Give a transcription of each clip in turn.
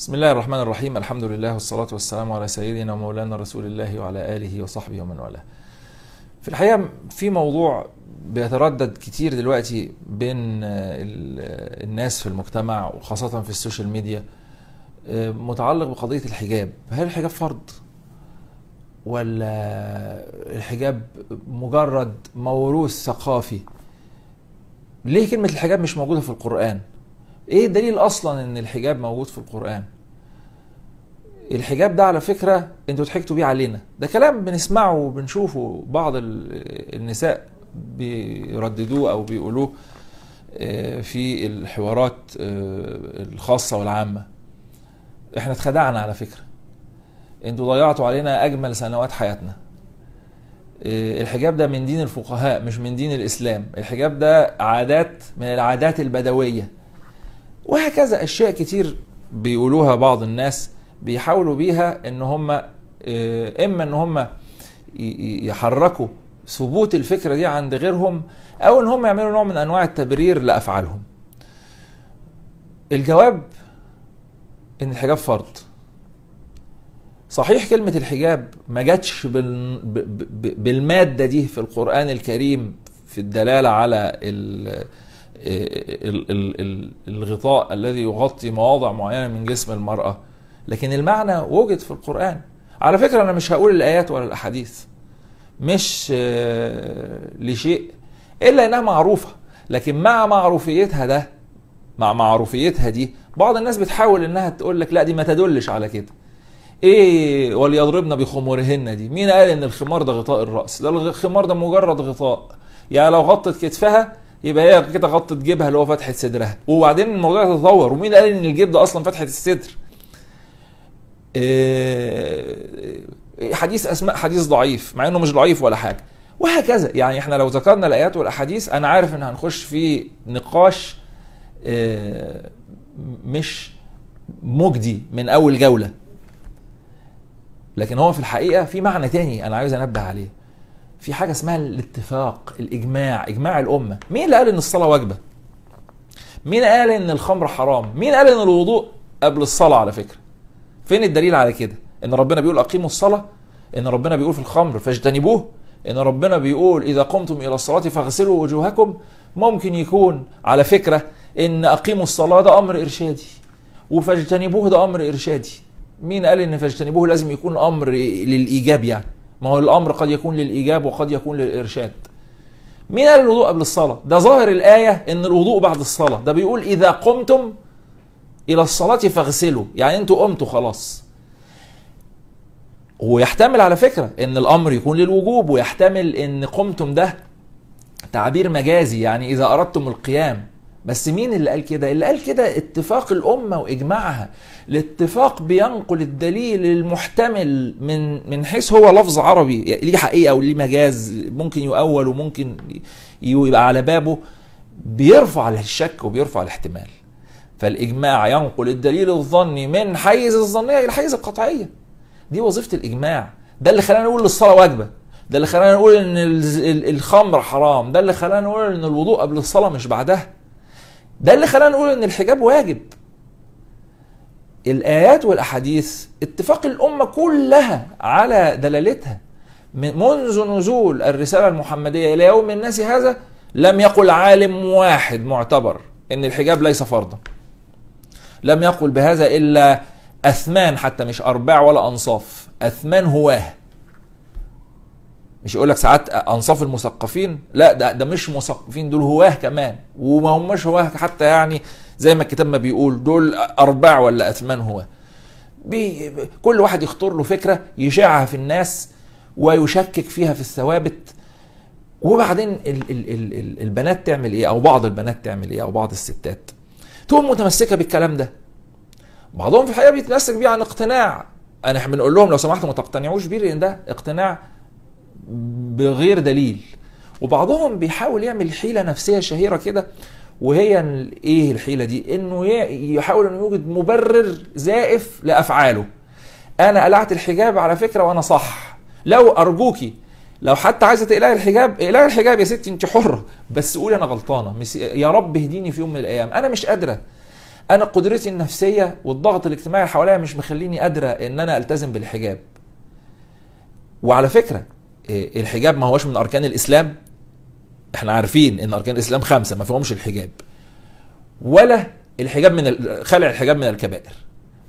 بسم الله الرحمن الرحيم الحمد لله والصلاة والسلام على سيدنا ومولانا رسول الله وعلى آله وصحبه ومن والاه في الحقيقة في موضوع بيتردد كتير دلوقتي بين الناس في المجتمع وخاصة في السوشيال ميديا آه، متعلق بقضية الحجاب هل الحجاب فرض ولا الحجاب مجرد موروث ثقافي ليه كلمة الحجاب مش موجودة في القرآن ايه دليل اصلا ان الحجاب موجود في القران الحجاب ده على فكره انتوا ضحكتوا بيه علينا ده كلام بنسمعه وبنشوفه بعض النساء بيرددوه او بيقولوه آه، في الحوارات آه، الخاصه والعامه احنا اتخدعنا على فكره انتوا ضيعتوا علينا اجمل سنوات حياتنا آه، الحجاب ده من دين الفقهاء مش من دين الاسلام الحجاب ده عادات من العادات البدويه وهكذا اشياء كتير بيقولوها بعض الناس بيحاولوا بيها ان هم آه، اما ان هم يحركوا ثبوت الفكره دي عند غيرهم او ان هم يعملوا نوع من انواع التبرير لافعالهم الجواب ان الحجاب فرض صحيح كلمة الحجاب ما جاتش بالمادة دي في القرآن الكريم في الدلالة على الغطاء الذي يغطي مواضع معينه من جسم المراه لكن المعنى وجد في القران على فكره انا مش هقول الايات ولا الاحاديث مش آه، لشيء الا انها معروفه لكن مع معروفيتها ده مع معروفيتها دي بعض الناس بتحاول انها تقول لك لا دي ما تدلش على كده ايه وليضربن بخمورهن دي مين قال ان الخمار ده غطاء الراس ده الخمار ده مجرد غطاء يعني لو غطت كتفها يبقى هي كده غطت جيبها اللي هو فتحه صدرها وبعدين الموضوع يتطور ومين قال ان الجيب ده اصلا فتحه الصدر آه، حديث اسماء حديث ضعيف مع انه مش ضعيف ولا حاجه وهكذا يعني احنا لو ذكرنا الايات والاحاديث انا عارف ان هنخش في نقاش آه، مش مجدي من اول جوله لكن هو في الحقيقه في معنى تاني انا عايز انبه عليه في حاجه اسمها الاتفاق الاجماع اجماع الامه مين اللي قال ان الصلاه واجبه مين قال ان الخمر حرام مين قال ان الوضوء قبل الصلاه على فكره فين الدليل على كده ان ربنا بيقول اقيموا الصلاه ان ربنا بيقول في الخمر فاجتنبوه ان ربنا بيقول اذا قمتم الى الصلاه فاغسلوا وجوهكم ممكن يكون على فكره ان اقيموا الصلاه ده امر ارشادي وفاجتنبوه ده امر ارشادي مين قال ان فاجتنبوه لازم يكون امر للايجاب يعني ما هو الامر قد يكون للايجاب وقد يكون للارشاد مين قال الوضوء قبل الصلاة ده ظاهر الآية إن الوضوء بعد الصلاة ده بيقول إذا قمتم إلى الصلاة فاغسلوا يعني أنتوا قمتوا خلاص ويحتمل على فكرة إن الأمر يكون للوجوب ويحتمل إن قمتم ده تعبير مجازي يعني إذا أردتم القيام بس مين اللي قال كده اللي قال كده اتفاق الامه واجماعها الاتفاق بينقل الدليل المحتمل من من حيث هو لفظ عربي يعني ليه حقيقه وليه مجاز ممكن يؤول وممكن يبقى على بابه بيرفع الشك وبيرفع الاحتمال فالاجماع ينقل الدليل الظني من حيز الظنيه الى حيز القطعيه دي وظيفه الاجماع ده اللي خلانا نقول الصلاه واجبه ده اللي خلانا نقول ان الخمر حرام ده اللي خلانا نقول ان الوضوء قبل الصلاه مش بعدها ده اللي خلانا نقول ان الحجاب واجب الايات والاحاديث اتفاق الامه كلها على دلالتها منذ نزول الرساله المحمديه الى يوم الناس هذا لم يقل عالم واحد معتبر ان الحجاب ليس فرضا لم يقل بهذا الا اثمان حتى مش ارباع ولا انصاف اثمان هواه مش يقول لك ساعات انصاف المثقفين لا ده ده مش مثقفين دول هواه كمان وما هماش هواه حتى يعني زي ما الكتاب ما بيقول دول ارباع ولا اثمان هواه بي كل واحد يخطر له فكره يشاعها في الناس ويشكك فيها في الثوابت وبعدين ال ال ال ال البنات تعمل ايه او بعض البنات تعمل ايه او بعض الستات تقوم متمسكه بالكلام ده بعضهم في الحقيقه بيتمسك بيه عن اقتناع انا احنا بنقول لهم لو سمحتوا ما تقتنعوش بيه لان ده اقتناع بغير دليل وبعضهم بيحاول يعمل حيله نفسيه شهيره كده وهي ايه الحيله دي انه يحاول انه يوجد مبرر زائف لافعاله انا قلعت الحجاب على فكره وانا صح لو ارجوكي لو حتى عايزه تقلعي الحجاب اقلعي الحجاب يا ستي انت حره بس قولي انا غلطانه يا رب اهديني في يوم من الايام انا مش قادره انا قدرتي النفسيه والضغط الاجتماعي حواليا مش مخليني قادره ان انا التزم بالحجاب وعلى فكره إيه، الحجاب ما هوش من اركان الاسلام احنا عارفين ان اركان الاسلام خمسه ما فيهمش الحجاب ولا الحجاب من خلع الحجاب من الكبائر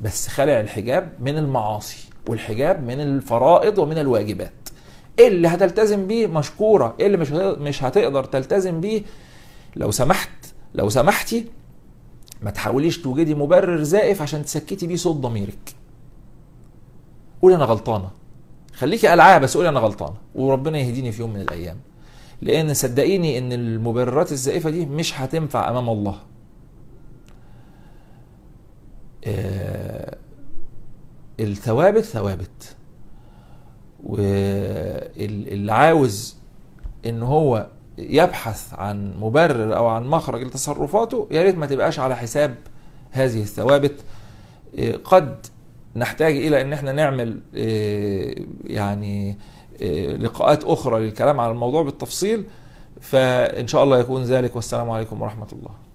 بس خلع الحجاب من المعاصي والحجاب من الفرائض ومن الواجبات إيه اللي هتلتزم بيه مشكوره إيه اللي مش مش هتقدر تلتزم بيه لو سمحت لو سمحتي ما تحاوليش توجدي مبرر زائف عشان تسكتي بيه صوت ضميرك قولي انا غلطانه خليكي قلعاها بس قولي انا غلطان وربنا يهديني في يوم من الايام لان صدقيني ان المبررات الزائفه دي مش هتنفع امام الله آه، الثوابت ثوابت واللي عاوز ان هو يبحث عن مبرر او عن مخرج لتصرفاته يا ريت ما تبقاش على حساب هذه الثوابت آه، قد نحتاج الى ان احنا نعمل آه، يعني آه، لقاءات اخرى للكلام على الموضوع بالتفصيل فان شاء الله يكون ذلك والسلام عليكم ورحمه الله